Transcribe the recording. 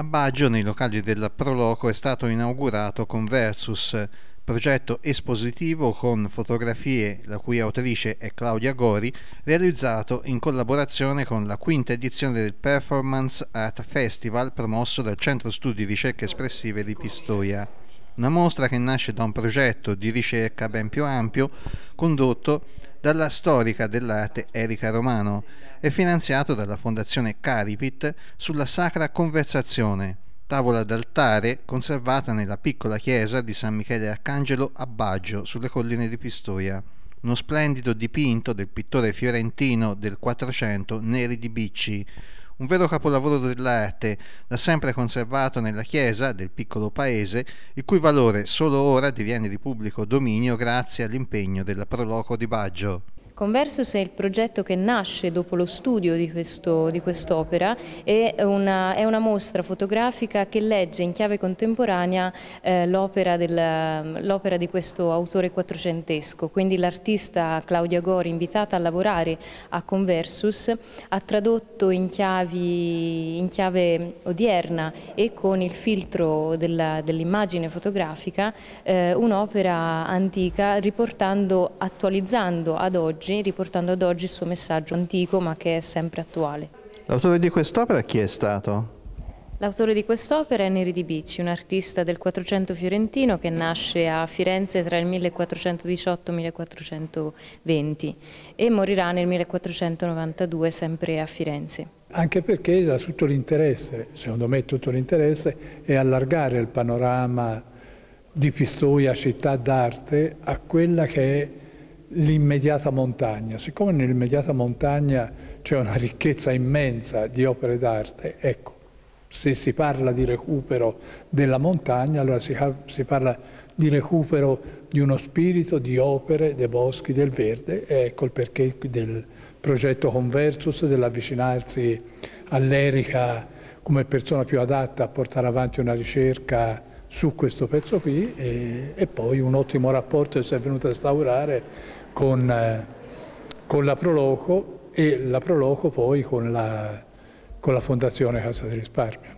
A Baggio, nei locali del Proloco, è stato inaugurato Conversus, progetto espositivo con fotografie, la cui autrice è Claudia Gori, realizzato in collaborazione con la quinta edizione del Performance Art Festival promosso dal Centro Studi Ricerche Espressive di Pistoia. Una mostra che nasce da un progetto di ricerca ben più ampio condotto dalla storica dell'arte Erika Romano e finanziato dalla Fondazione Caripit sulla Sacra Conversazione, tavola d'altare conservata nella piccola chiesa di San Michele Arcangelo a Baggio, sulle colline di Pistoia. Uno splendido dipinto del pittore fiorentino del Quattrocento Neri di Bicci, un vero capolavoro dell'arte, da sempre conservato nella chiesa del piccolo paese, il cui valore solo ora diviene di pubblico dominio grazie all'impegno della Proloco di Baggio. Conversus è il progetto che nasce dopo lo studio di quest'opera quest e una, è una mostra fotografica che legge in chiave contemporanea eh, l'opera di questo autore quattrocentesco, quindi l'artista Claudia Gori invitata a lavorare a Conversus ha tradotto in, chiavi, in chiave odierna e con il filtro dell'immagine dell fotografica eh, un'opera antica riportando, attualizzando ad oggi origini, riportando ad oggi il suo messaggio antico ma che è sempre attuale. L'autore di quest'opera chi è stato? L'autore di quest'opera è Neri di Bicci, un artista del 400 fiorentino che nasce a Firenze tra il 1418 e il 1420 e morirà nel 1492 sempre a Firenze. Anche perché ha tutto l'interesse, secondo me tutto l'interesse, è allargare il panorama di Pistoia, città d'arte, a quella che è l'immediata montagna. Siccome nell'immediata montagna c'è una ricchezza immensa di opere d'arte, ecco, se si parla di recupero della montagna, allora si, si, parla di recupero di uno spirito, di opere, dei boschi, del verde, ecco il perché del progetto Conversus, dell'avvicinarsi all'Erica come persona più adatta a portare avanti una ricerca su questo pezzo qui e, e poi un ottimo rapporto che si è venuto a instaurare con, eh, con la Proloco e la Proloco poi con la, con la Fondazione Casa di Risparmio.